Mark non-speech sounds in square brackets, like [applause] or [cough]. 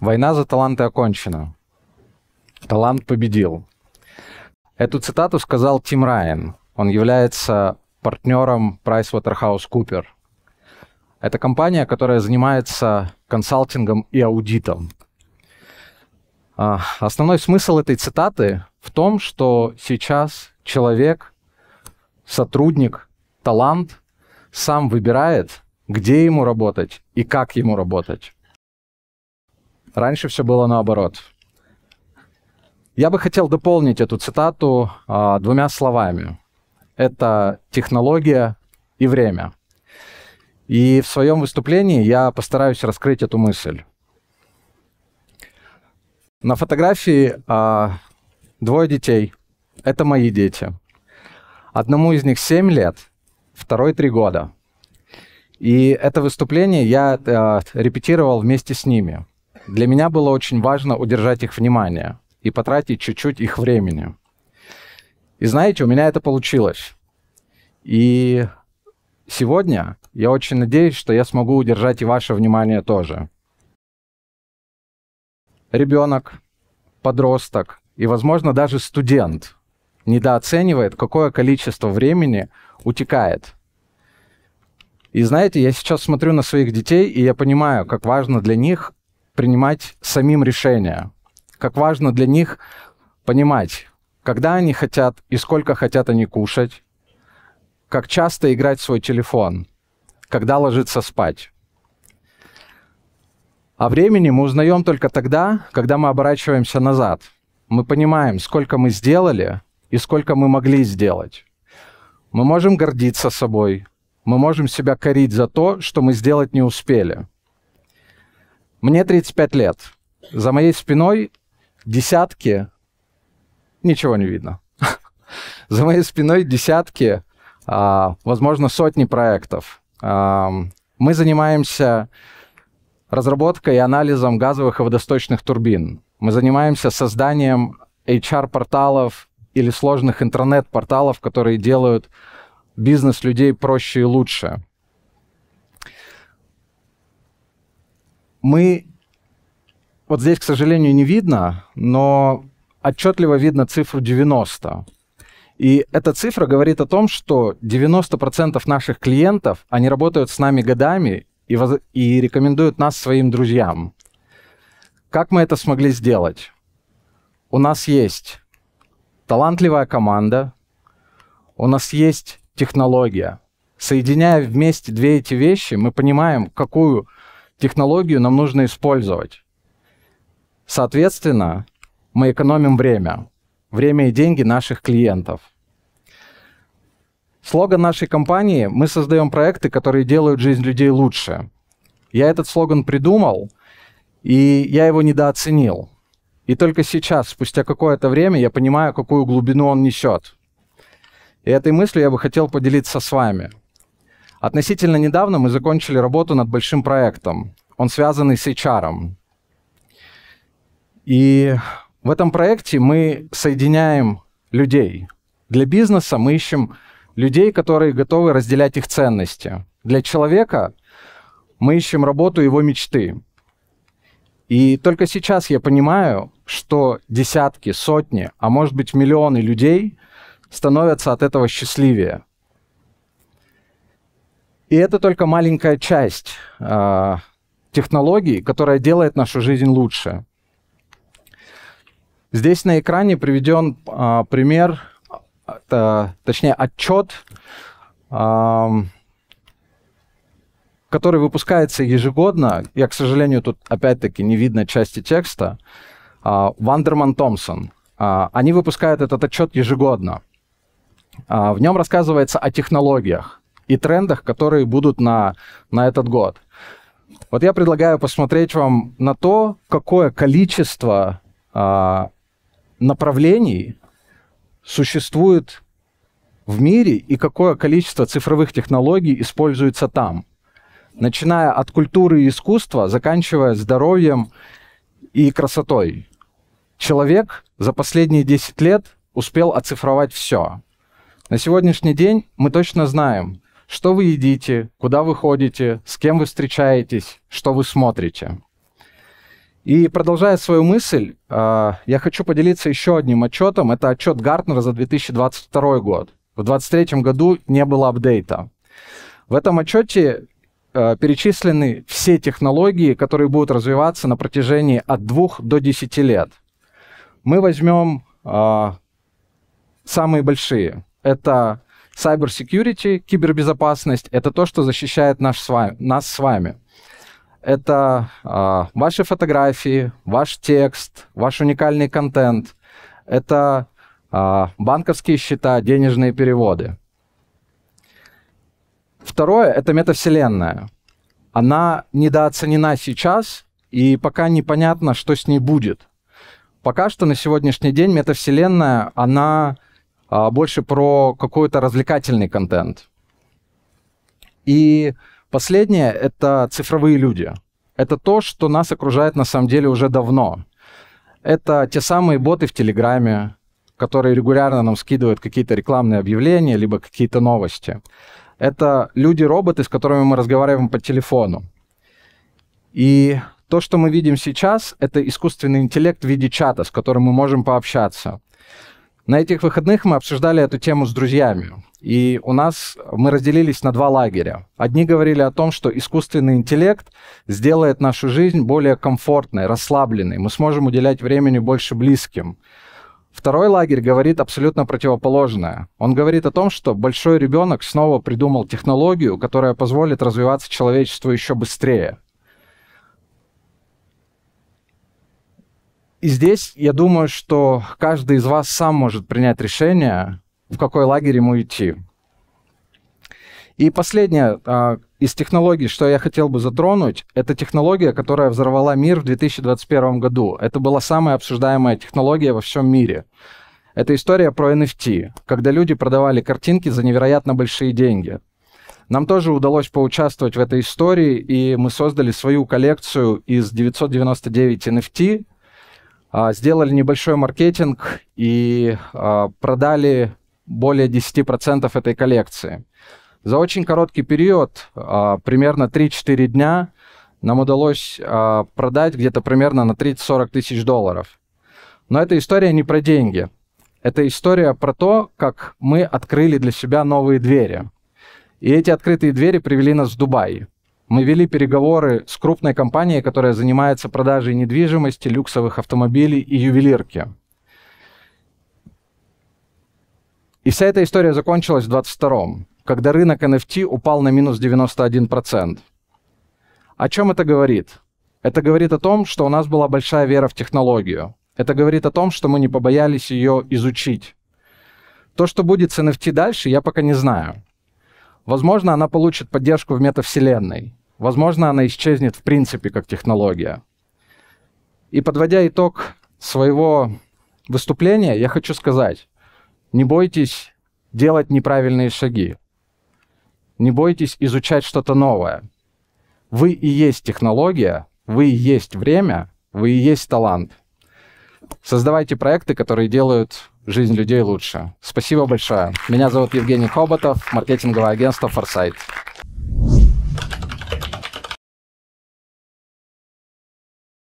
Война за таланты окончена. Талант победил. Эту цитату сказал Тим Райан. Он является партнером PricewaterhouseCoopers. Это компания, которая занимается консалтингом и аудитом. А, основной смысл этой цитаты в том, что сейчас человек, сотрудник, талант сам выбирает, где ему работать и как ему работать. Раньше все было наоборот. Я бы хотел дополнить эту цитату а, двумя словами. Это технология и время. И в своем выступлении я постараюсь раскрыть эту мысль. На фотографии а, двое детей. Это мои дети. Одному из них 7 лет, второй 3 года. И это выступление я э, репетировал вместе с ними. Для меня было очень важно удержать их внимание и потратить чуть-чуть их времени. И знаете, у меня это получилось. И сегодня я очень надеюсь, что я смогу удержать и ваше внимание тоже. Ребенок, подросток и, возможно, даже студент недооценивает, какое количество времени утекает. И знаете, я сейчас смотрю на своих детей, и я понимаю, как важно для них принимать самим решения. Как важно для них понимать, когда они хотят и сколько хотят они кушать, как часто играть в свой телефон, когда ложиться спать. О а времени мы узнаем только тогда, когда мы оборачиваемся назад. Мы понимаем, сколько мы сделали и сколько мы могли сделать. Мы можем гордиться собой, мы можем себя корить за то, что мы сделать не успели – мне 35 лет. За моей спиной десятки... Ничего не видно. [laughs] За моей спиной десятки, а, возможно, сотни проектов. А, мы занимаемся разработкой и анализом газовых и водосточных турбин. Мы занимаемся созданием HR-порталов или сложных интернет-порталов, которые делают бизнес людей проще и лучше. мы... Вот здесь, к сожалению, не видно, но отчетливо видно цифру 90. И эта цифра говорит о том, что 90% наших клиентов, они работают с нами годами и, воз... и рекомендуют нас своим друзьям. Как мы это смогли сделать? У нас есть талантливая команда, у нас есть технология. Соединяя вместе две эти вещи, мы понимаем, какую технологию нам нужно использовать. Соответственно, мы экономим время. Время и деньги наших клиентов. Слоган нашей компании – мы создаем проекты, которые делают жизнь людей лучше. Я этот слоган придумал, и я его недооценил. И только сейчас, спустя какое-то время, я понимаю, какую глубину он несет. И этой мыслью я бы хотел поделиться с вами – Относительно недавно мы закончили работу над большим проектом. Он связанный с HR. И в этом проекте мы соединяем людей. Для бизнеса мы ищем людей, которые готовы разделять их ценности. Для человека мы ищем работу его мечты. И только сейчас я понимаю, что десятки, сотни, а может быть миллионы людей становятся от этого счастливее – и это только маленькая часть э, технологий, которая делает нашу жизнь лучше. Здесь на экране приведен э, а, пример, э, точнее отчет, э, который выпускается ежегодно. Я, к сожалению, тут опять-таки не видно части текста. Вандерман Томпсон. Они выпускают этот отчет ежегодно. В нем рассказывается о технологиях и трендах, которые будут на, на этот год. Вот я предлагаю посмотреть вам на то, какое количество а, направлений существует в мире и какое количество цифровых технологий используется там, начиная от культуры и искусства, заканчивая здоровьем и красотой. Человек за последние 10 лет успел оцифровать все. На сегодняшний день мы точно знаем, что вы едите, куда вы ходите, с кем вы встречаетесь, что вы смотрите. И продолжая свою мысль, а, я хочу поделиться еще одним отчетом. Это отчет Гартнера за 2022 год. В 2023 году не было апдейта. В этом отчете а, перечислены все технологии, которые будут развиваться на протяжении от 2 до 10 лет. Мы возьмем а, самые большие. Это cyber security, кибербезопасность, это то, что защищает наш с вами, нас с вами. Это э, ваши фотографии, ваш текст, ваш уникальный контент. Это э, банковские счета, денежные переводы. Второе — это метавселенная. Она недооценена сейчас, и пока непонятно, что с ней будет. Пока что на сегодняшний день метавселенная, она а больше про какой-то развлекательный контент. И последнее — это цифровые люди. Это то, что нас окружает на самом деле уже давно. Это те самые боты в Телеграме, которые регулярно нам скидывают какие-то рекламные объявления, либо какие-то новости. Это люди-роботы, с которыми мы разговариваем по телефону. И то, что мы видим сейчас, это искусственный интеллект в виде чата, с которым мы можем пообщаться. На этих выходных мы обсуждали эту тему с друзьями. И у нас мы разделились на два лагеря. Одни говорили о том, что искусственный интеллект сделает нашу жизнь более комфортной, расслабленной. Мы сможем уделять времени больше близким. Второй лагерь говорит абсолютно противоположное. Он говорит о том, что большой ребенок снова придумал технологию, которая позволит развиваться человечеству еще быстрее. И здесь я думаю, что каждый из вас сам может принять решение, в какой лагерь ему идти. И последнее а, из технологий, что я хотел бы затронуть, это технология, которая взорвала мир в 2021 году. Это была самая обсуждаемая технология во всем мире. Это история про NFT, когда люди продавали картинки за невероятно большие деньги. Нам тоже удалось поучаствовать в этой истории, и мы создали свою коллекцию из 999 NFT, а, сделали небольшой маркетинг и а, продали более 10% этой коллекции. За очень короткий период, а, примерно 3-4 дня, нам удалось продать где-то примерно на 30-40 тысяч долларов. Но эта история не про деньги. Это история про то, как мы открыли для себя новые двери. И эти открытые двери привели нас в Дубай мы вели переговоры с крупной компанией, которая занимается продажей недвижимости, люксовых автомобилей и ювелирки. И вся эта история закончилась в 22-м, когда рынок NFT упал на минус 91%. О чем это говорит? Это говорит о том, что у нас была большая вера в технологию. Это говорит о том, что мы не побоялись ее изучить. То, что будет с NFT дальше, я пока не знаю. Возможно, она получит поддержку в метавселенной. Возможно, она исчезнет в принципе как технология. И подводя итог своего выступления, я хочу сказать, не бойтесь делать неправильные шаги. Не бойтесь изучать что-то новое. Вы и есть технология, вы и есть время, вы и есть талант. Создавайте проекты, которые делают жизнь людей лучше. Спасибо большое. Меня зовут Евгений Хоботов, маркетинговое агентство Forsight.